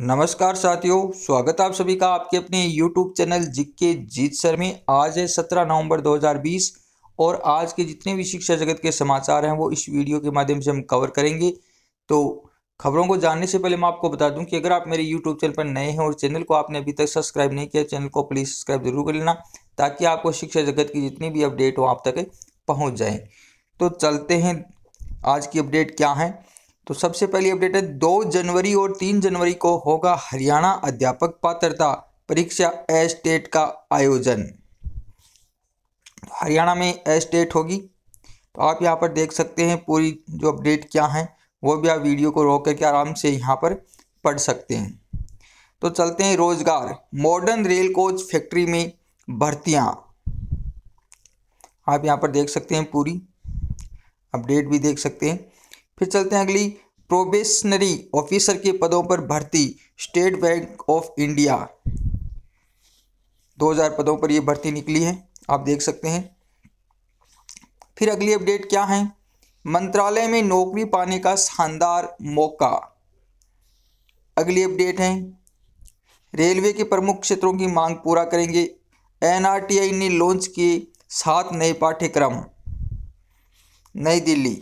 नमस्कार साथियों स्वागत है आप सभी का आपके अपने यूट्यूब चैनल जिक्के जीत सर में आज है सत्रह नवंबर 2020 और आज के जितने भी शिक्षा जगत के समाचार हैं वो इस वीडियो के माध्यम से हम कवर करेंगे तो खबरों को जानने से पहले मैं आपको बता दूं कि अगर आप मेरे यूट्यूब चैनल पर नए हैं और चैनल को आपने अभी तक सब्सक्राइब नहीं किया चैनल को प्लीज़ सब्सक्राइब जरूर कर लेना ताकि आपको शिक्षा जगत की जितनी भी अपडेट हो आप तक पहुँच जाए तो चलते हैं आज की अपडेट क्या है तो सबसे पहली अपडेट है दो जनवरी और तीन जनवरी को होगा हरियाणा अध्यापक पात्रता परीक्षा एस्टेट का आयोजन तो हरियाणा में एस्टेट होगी तो आप यहाँ पर देख सकते हैं पूरी जो अपडेट क्या है वो भी आप वीडियो को रोक करके आराम से यहाँ पर पढ़ सकते हैं तो चलते हैं रोजगार मॉडर्न रेल कोच फैक्ट्री में भर्तियाँ आप यहाँ पर देख सकते हैं पूरी अपडेट भी देख सकते हैं फिर चलते हैं अगली प्रोबेशनरी ऑफिसर के पदों पर भर्ती स्टेट बैंक ऑफ इंडिया 2000 पदों पर ये भर्ती निकली है आप देख सकते हैं फिर अगली अपडेट क्या है मंत्रालय में नौकरी पाने का शानदार मौका अगली अपडेट है रेलवे के प्रमुख क्षेत्रों की मांग पूरा करेंगे एनआरटीआई ने लॉन्च किए सात नए पाठ्यक्रम नई दिल्ली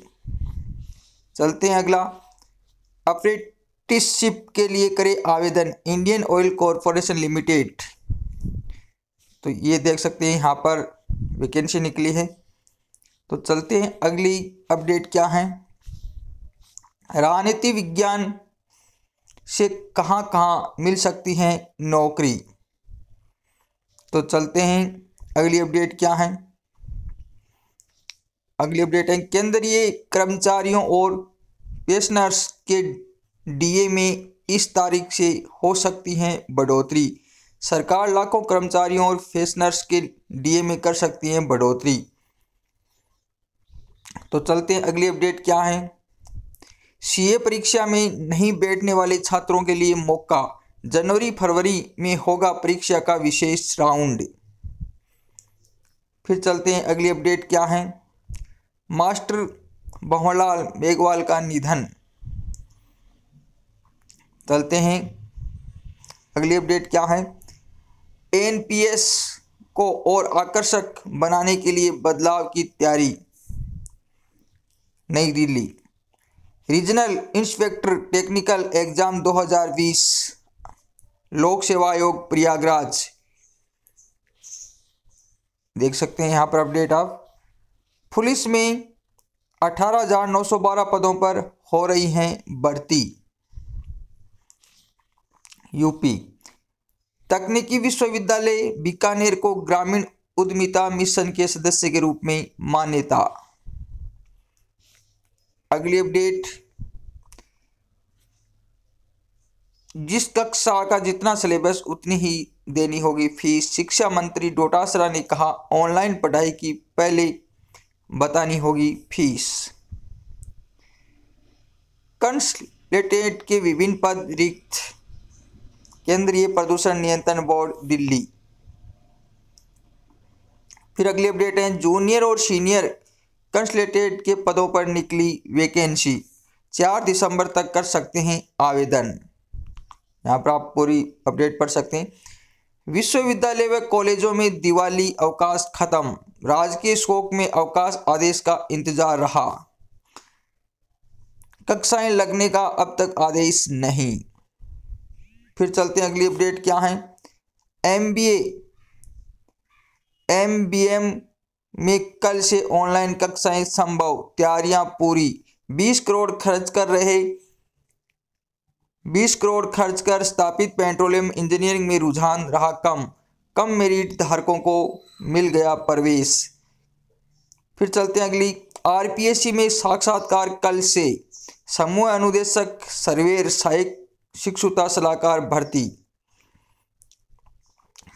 चलते हैं अगला अप्रेंटिसशिप के लिए करें आवेदन इंडियन ऑयल कॉरपोरेशन लिमिटेड तो ये देख सकते हैं यहाँ पर वैकेंसी निकली है तो चलते हैं अगली अपडेट क्या है राजनीति विज्ञान से कहाँ कहाँ मिल सकती है नौकरी तो चलते हैं अगली अपडेट क्या है अगली अपडेट है केंद्रीय कर्मचारियों और पेंशनर्स के डीए में इस तारीख से हो सकती है बढ़ोतरी सरकार लाखों कर्मचारियों और पेंशनर्स के डीए में कर सकती है बढ़ोतरी तो चलते हैं अगली अपडेट क्या है सीए परीक्षा में नहीं बैठने वाले छात्रों के लिए मौका जनवरी फरवरी में होगा परीक्षा का विशेष राउंड फिर चलते हैं अगली अपडेट क्या है मास्टर भंवरलाल मेघवाल का निधन चलते हैं अगली अपडेट क्या है एनपीएस को और आकर्षक बनाने के लिए बदलाव की तैयारी Nai Delhi regional inspector technical exam 2020 लोक सेवा आयोग प्रयागराज देख सकते हैं यहां पर अपडेट आप पुलिस में 18,912 पदों पर हो रही हैं बढ़ती यूपी तकनीकी विश्वविद्यालय बीकानेर को ग्रामीण उद्यमिता मिशन के सदस्य के रूप में मान्यता अगली अपडेट जिस कक्षा का जितना सिलेबस उतनी ही देनी होगी फीस शिक्षा मंत्री डोटासरा ने कहा ऑनलाइन पढ़ाई की पहले बतानी होगी फीस कंसलेटेट के विभिन्न पद रिक्त केंद्रीय प्रदूषण नियंत्रण बोर्ड दिल्ली फिर अगली अपडेट है जूनियर और सीनियर कंसलेटेट के पदों पर निकली वैकेंसी चार दिसंबर तक कर सकते हैं आवेदन यहाँ पर आप पूरी अपडेट पढ़ सकते हैं विश्वविद्यालय व कॉलेजों में दिवाली अवकाश खत्म राजकीय शोक में अवकाश आदेश का इंतजार रहा कक्षाएं लगने का अब तक आदेश नहीं फिर चलते हैं अगली अपडेट क्या है M B M B M में कल से ऑनलाइन कक्षाएं संभव तैयारियां पूरी 20 करोड़ खर्च कर रहे 20 करोड़ खर्च कर स्थापित पेट्रोलियम इंजीनियरिंग में रुझान रहा कम कम मेरिट धारकों को मिल गया प्रवेश फिर चलते हैं अगली आरपीएससी में साक्षात्कार कल से समूह अनुदेशक सर्वेर सहायक शिक्षुता सलाहकार भर्ती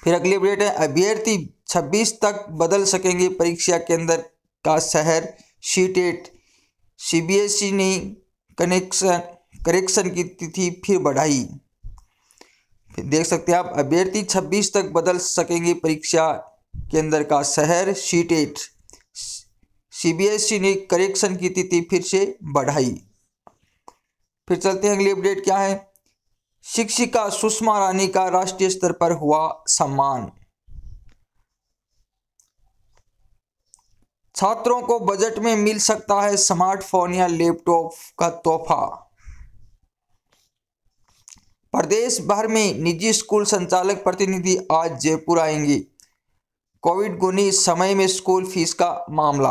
फिर अगली अपडेट है अभ्यर्थी 26 तक बदल सकेंगे परीक्षा केंद्र का शहर सीटेट सीबीएसई ने कनेक्शन करेक्शन की तिथि फिर बढ़ाई देख सकते हैं आप अभ्यर्थी 26 तक बदल सकेंगे परीक्षा के अंदर का शहर शीट एट सीबीएसई ने करेक्शन की तिथि फिर से बढ़ाई फिर चलते हैं अगली अपडेट क्या है शिक्षिका सुषमा रानी का राष्ट्रीय स्तर पर हुआ सम्मान छात्रों को बजट में मिल सकता है स्मार्टफोन या लैपटॉप का तोहफा प्रदेश भर में निजी स्कूल संचालक प्रतिनिधि आज जयपुर आएंगे कोविड उन्नीस समय में स्कूल फीस का मामला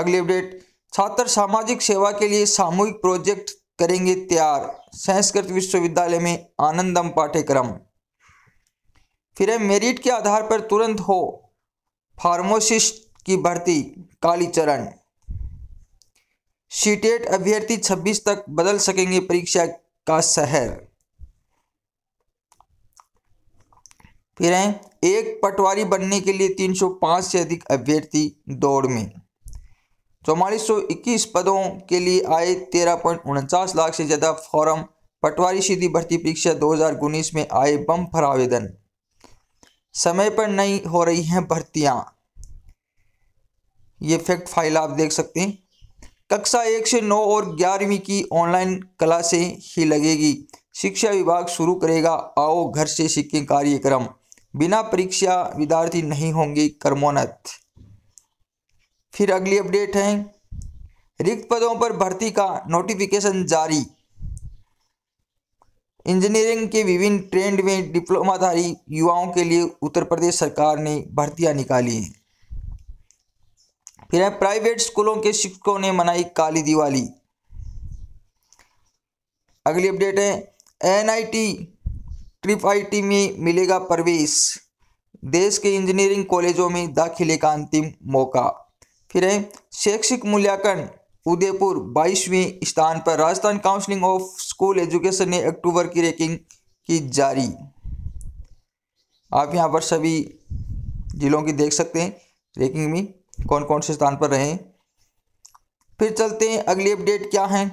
अगली अपडेट छात्र सामाजिक सेवा के लिए सामूहिक प्रोजेक्ट करेंगे तैयार संस्कृत विश्वविद्यालय में आनंदम पाठ्यक्रम फिर मेरिट के आधार पर तुरंत हो फार्मोसिस्ट की भर्ती कालीचरण सीटेट अभ्यर्थी 26 तक बदल सकेंगे परीक्षा का शहर फिर है एक पटवारी बनने के लिए 305 से अधिक अभ्यर्थी दौड़ में चौवालीस सौ इक्कीस पदों के लिए आए तेरह पॉइंट उनचास लाख से ज़्यादा फॉरम पटवारी सीधी भर्ती परीक्षा 2019 में आए बम फर आवेदन समय पर नहीं हो रही हैं भर्तियां ये फैक्ट फाइल आप देख सकते हैं कक्षा एक से नौ और ग्यारहवीं की ऑनलाइन क्लासें ही लगेगी शिक्षा विभाग शुरू करेगा आओ घर से सीखें कार्यक्रम बिना परीक्षा विद्यार्थी नहीं होंगे कर्मोन्नत फिर अगली अपडेट है रिक्त पदों पर भर्ती का नोटिफिकेशन जारी इंजीनियरिंग के विभिन्न ट्रेंड में डिप्लोमाधारी युवाओं के लिए उत्तर प्रदेश सरकार ने भर्तियां निकाली हैं फिर है प्राइवेट स्कूलों के शिक्षकों ने मनाई काली दिवाली अगली अपडेट है एनआईटी ट्रिप आईटी में मिलेगा प्रवेश देश के इंजीनियरिंग कॉलेजों में दाखिले का अंतिम मौका फिर है शैक्षिक मूल्यांकन उदयपुर बाईसवें स्थान पर Rajasthan counselling of school education ने अक्टूबर की रैंकिंग की जारी आप यहाँ पर सभी जिलों की देख सकते हैं रैंकिंग में कौन कौन से स्थान पर रहे फिर चलते हैं अगली अपडेट क्या है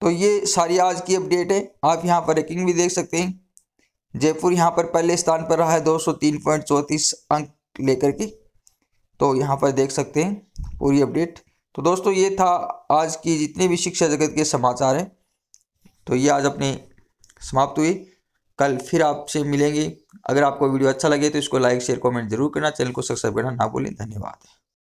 तो ये सारी आज की अपडेट है आप यहाँ पर रैकिंग भी देख सकते हैं जयपुर यहाँ पर पहले स्थान पर रहा है दो सौ तीन पॉइंट चौंतीस अंक लेकर के तो यहाँ पर देख सकते हैं पूरी अपडेट तो दोस्तों ये था आज की जितने भी शिक्षा जगत के समाचार हैं तो ये आज अपनी समाप्त हुई कल फिर आपसे मिलेंगे अगर आपको वीडियो अच्छा लगे तो इसको लाइक शेयर कमेंट जरूर करना चैनल को सब्सक्राइब करना ना भूलें धन्यवाद